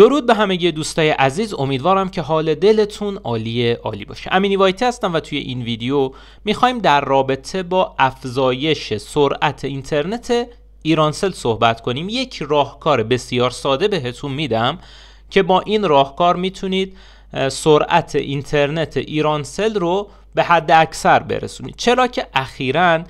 درود به همگی دوستای عزیز امیدوارم که حال دلتون عالی عالی باشه امینی وایتی هستم و توی این ویدیو میخوایم در رابطه با افزایش سرعت اینترنت ایرانسل صحبت کنیم یک راهکار بسیار ساده بهتون میدم که با این راهکار میتونید سرعت اینترنت ایرانسل رو به حد اکثر برسونید چرا که اخیرا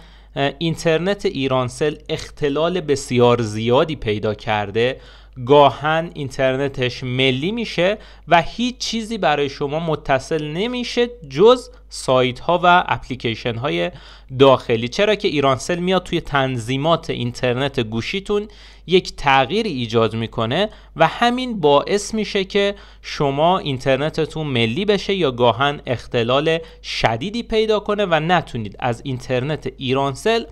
اینترنت ایرانسل اختلال بسیار زیادی پیدا کرده گاهن اینترنتش ملی میشه و هیچ چیزی برای شما متصل نمیشه جز سایت ها و اپلیکیشن های داخلی چرا که ایرانسل میاد توی تنظیمات اینترنت گوشیتون یک تغییری ایجاد میکنه و همین باعث میشه که شما اینترنتتون ملی بشه یا گاهن اختلال شدیدی پیدا کنه و نتونید از اینترنت ایرانسل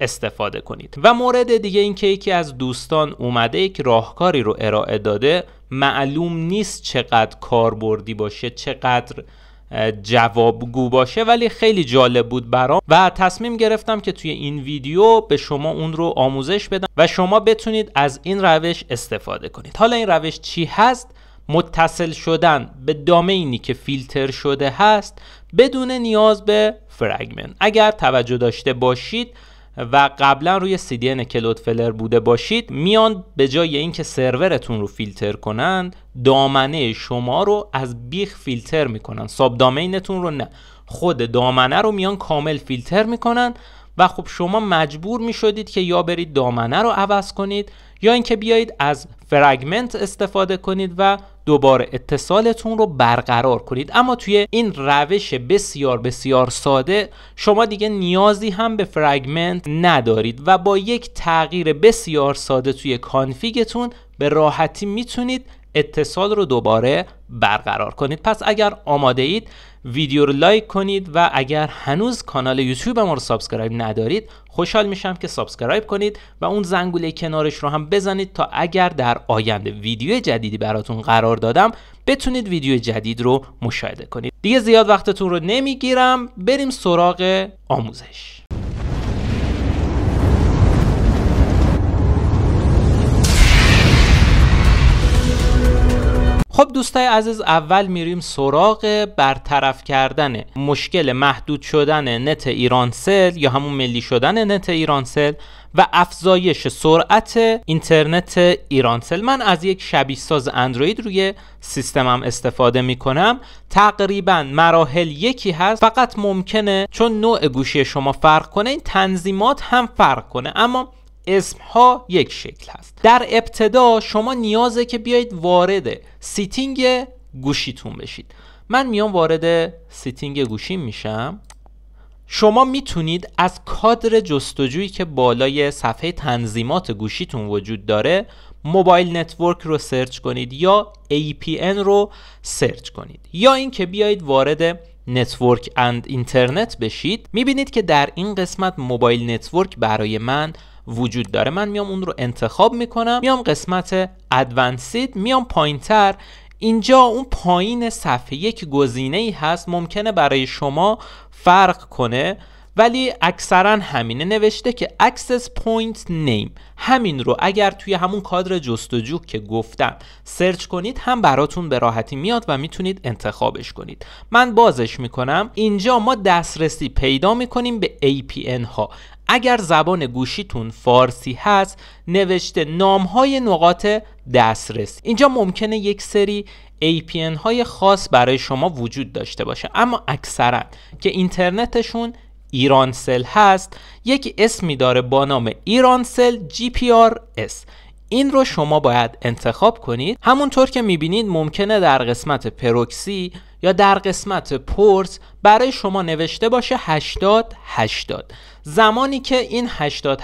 استفاده کنید و مورد دیگه اینکه یکی از دوستان اومده یک راهکاری رو ارائه داده معلوم نیست چقدر کاربردی باشه چقدر جوابگو باشه ولی خیلی جالب بود برام و تصمیم گرفتم که توی این ویدیو به شما اون رو آموزش بدم و شما بتونید از این روش استفاده کنید حالا این روش چی هست متصل شدن به دامینی که فیلتر شده هست بدون نیاز به فرگمنت اگر توجه داشته باشید و قبلا روی CDN کلود فلر بوده باشید میان به جای اینکه سرورتون رو فیلتر کنند دامنه شما رو از بیخ فیلتر میکنن ساب دامینتون رو نه خود دامنه رو میان کامل فیلتر میکنن و خب شما مجبور می شدید که یا برید دامنه رو عوض کنید یا اینکه بیایید از فرگمنت استفاده کنید و دوباره اتصالتون رو برقرار کنید اما توی این روش بسیار بسیار ساده شما دیگه نیازی هم به فرگمنت ندارید و با یک تغییر بسیار ساده توی کانفیگتون به راحتی میتونید اتصال رو دوباره برقرار کنید پس اگر آماده اید ویدیو رو لایک کنید و اگر هنوز کانال یوتیوب ما رو سابسکرایب ندارید خوشحال میشم که سابسکرایب کنید و اون زنگوله کنارش رو هم بزنید تا اگر در آینده ویدیو جدیدی براتون قرار دادم بتونید ویدیو جدید رو مشاهده کنید دیگه زیاد وقتتون رو نمیگیرم بریم سراغ آموزش خب دوستای عزیز اول میریم سراغ برطرف کردن مشکل محدود شدن نت ایرانسل یا همون ملی شدن نت ایرانسل و افزایش سرعت اینترنت ایرانسل من از یک شبیه ساز اندروید روی سیستمم استفاده می کنم تقریبا مراحل یکی هست فقط ممکنه چون نوع گوشی شما فرق کنه این تنظیمات هم فرق کنه اما اسم ها یک شکل هست در ابتدا شما نیازه که بیایید وارد سیتینگ گوشیتون بشید من میام وارد سیتینگ گوشیم میشم شما میتونید از کادر جستجویی که بالای صفحه تنظیمات گوشیتون وجود داره موبایل نتورک رو سرچ کنید یا APN رو سرچ کنید یا اینکه بیایید وارد نتورک اند اینترنت بشید میبینید که در این قسمت موبایل نتورک برای من وجود داره من میام اون رو انتخاب میکنم میام قسمت ادوانسید میام تر اینجا اون پایین صفحه یک گزینه ای هست ممکنه برای شما فرق کنه ولی اکثرا همینه نوشته که اکسس point name همین رو اگر توی همون کادر جستجو که گفتم سرچ کنید هم براتون به راحتی میاد و میتونید انتخابش کنید من بازش میکنم اینجا ما دسترسی پیدا میکنیم به APN ها اگر زبان گوشیتون فارسی هست نوشته نام های نقاط دسترس اینجا ممکنه یک سری APN های خاص برای شما وجود داشته باشه اما اکثرا که اینترنتشون ایرانسل هست یک اسمی داره با نام ایرانسل GPRS این رو شما باید انتخاب کنید همونطور که میبینید ممکنه در قسمت پروکسی یا در قسمت پورت برای شما نوشته باشه 80 زمانی که این 80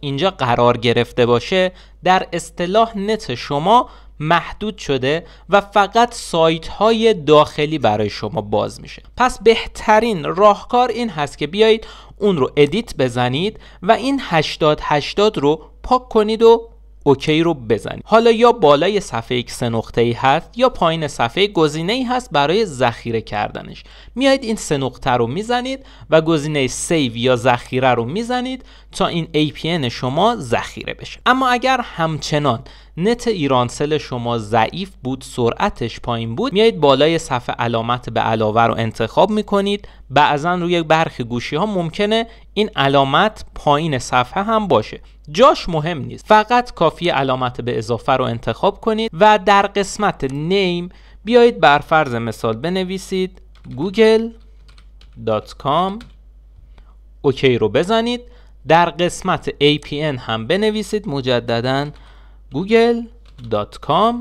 اینجا قرار گرفته باشه در اصطلاح نت شما محدود شده و فقط سایت های داخلی برای شما باز میشه پس بهترین راهکار این هست که بیایید اون رو ادیت بزنید و این 80 رو پاک کنید و اوکی رو بزنید حالا یا بالای صفحه یک سه نقطه ای هست یا پایین صفحه گزینه ای هست برای ذخیره کردنش میایید این سه نقطه رو میزنید و گزینه سیو یا ذخیره رو میزنید تا این APN شما ذخیره بشه اما اگر همچنان نت ایرانسل شما ضعیف بود سرعتش پایین بود میایید بالای صفحه علامت به علاوه رو انتخاب میکنید بعضا روی برخی گوشی ها ممکنه این علامت پایین صفحه هم باشه جاش مهم نیست فقط کافی علامت به اضافه رو انتخاب کنید و در قسمت نیم بیایید بر فرض مثال بنویسید google.com اوکی رو بزنید در قسمت APN هم بنویسید مجددا google.com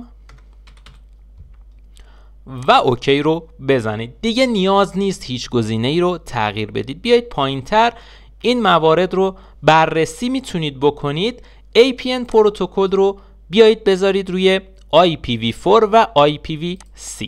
و اوکی رو بزنید دیگه نیاز نیست هیچ گزینه ای رو تغییر بدید بیایید پایین تر این موارد رو بررسی میتونید بکنید APN پروتکل رو بیایید بذارید روی IPv4 و IPv6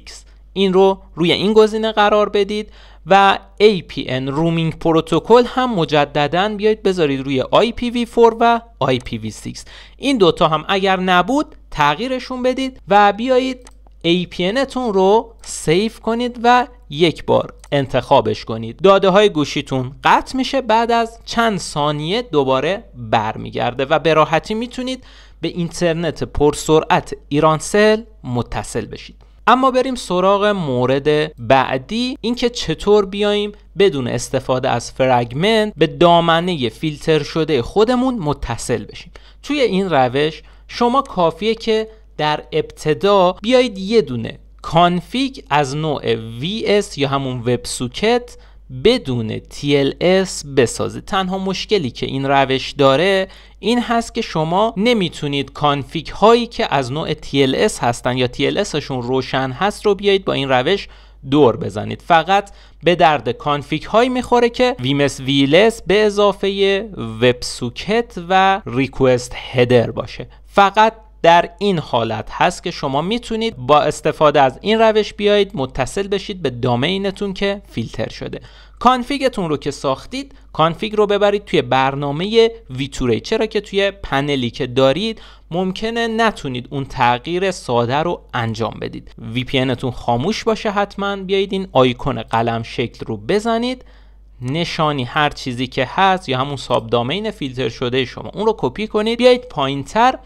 این رو روی این گزینه قرار بدید و APN رومینگ پروتکل هم مجددا بیایید بذارید روی IPv4 و IPv6 این دوتا هم اگر نبود تغییرشون بدید و بیایید APN تون رو سیف کنید و یک بار انتخابش کنید داده های گوشیتون قطع میشه بعد از چند ثانیه دوباره برمیگرده و به راحتی میتونید به اینترنت پرسرعت ایرانسل متصل بشید اما بریم سراغ مورد بعدی اینکه چطور بیاییم بدون استفاده از فرگمنت به دامنه فیلتر شده خودمون متصل بشیم توی این روش شما کافیه که در ابتدا بیایید یه دونه کانفیگ از نوع VS یا همون وب سوکت بدون TLS بسازه تنها مشکلی که این روش داره این هست که شما نمیتونید کانفیگ هایی که از نوع TLS هستن یا TLS هاشون روشن هست رو بیایید با این روش دور بزنید فقط به درد کانفیگ هایی میخوره که ویمس ویلس به اضافه وب سوکت و ریکوست هدر باشه فقط در این حالت هست که شما میتونید با استفاده از این روش بیایید متصل بشید به دامینتون که فیلتر شده کانفیگتون رو که ساختید کانفیگ رو ببرید توی برنامه ویتوری چرا که توی پنلی که دارید ممکنه نتونید اون تغییر ساده رو انجام بدید وی پی خاموش باشه حتما بیایید این آیکون قلم شکل رو بزنید نشانی هر چیزی که هست یا همون ساب دامین فیلتر شده شما اون رو کپی کنید بیایید تر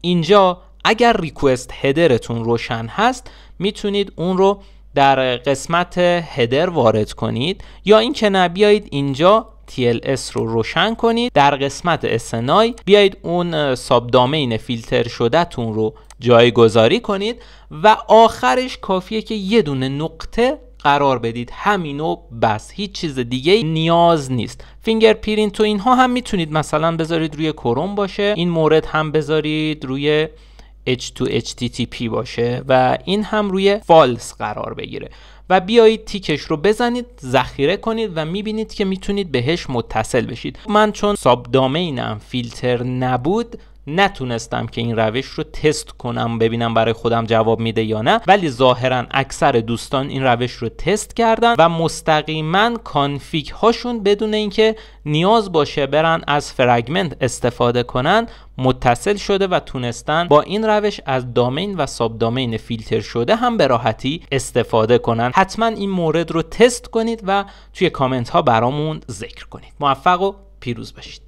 اینجا اگر ریکوست هدرتون روشن هست میتونید اون رو در قسمت هدر وارد کنید یا اینکه نه بیایید اینجا TLS رو روشن کنید در قسمت SNI بیایید اون سابدامین فیلتر شده تون رو جایگذاری کنید و آخرش کافیه که یه دونه نقطه قرار بدید همینو بس هیچ چیز دیگه نیاز نیست فینگر پرینت تو اینها هم میتونید مثلا بذارید روی کروم باشه این مورد هم بذارید روی H2 HTTP باشه و این هم روی فالس قرار بگیره و بیایید تیکش رو بزنید ذخیره کنید و میبینید که میتونید بهش متصل بشید من چون ساب دامینم فیلتر نبود نتونستم که این روش رو تست کنم ببینم برای خودم جواب میده یا نه ولی ظاهرا اکثر دوستان این روش رو تست کردن و مستقیما کانفیگ هاشون بدون اینکه نیاز باشه برن از فرگمنت استفاده کنن متصل شده و تونستن با این روش از دامین و ساب دامین فیلتر شده هم به راحتی استفاده کنن حتما این مورد رو تست کنید و توی کامنت ها برامون ذکر کنید موفق و پیروز باشید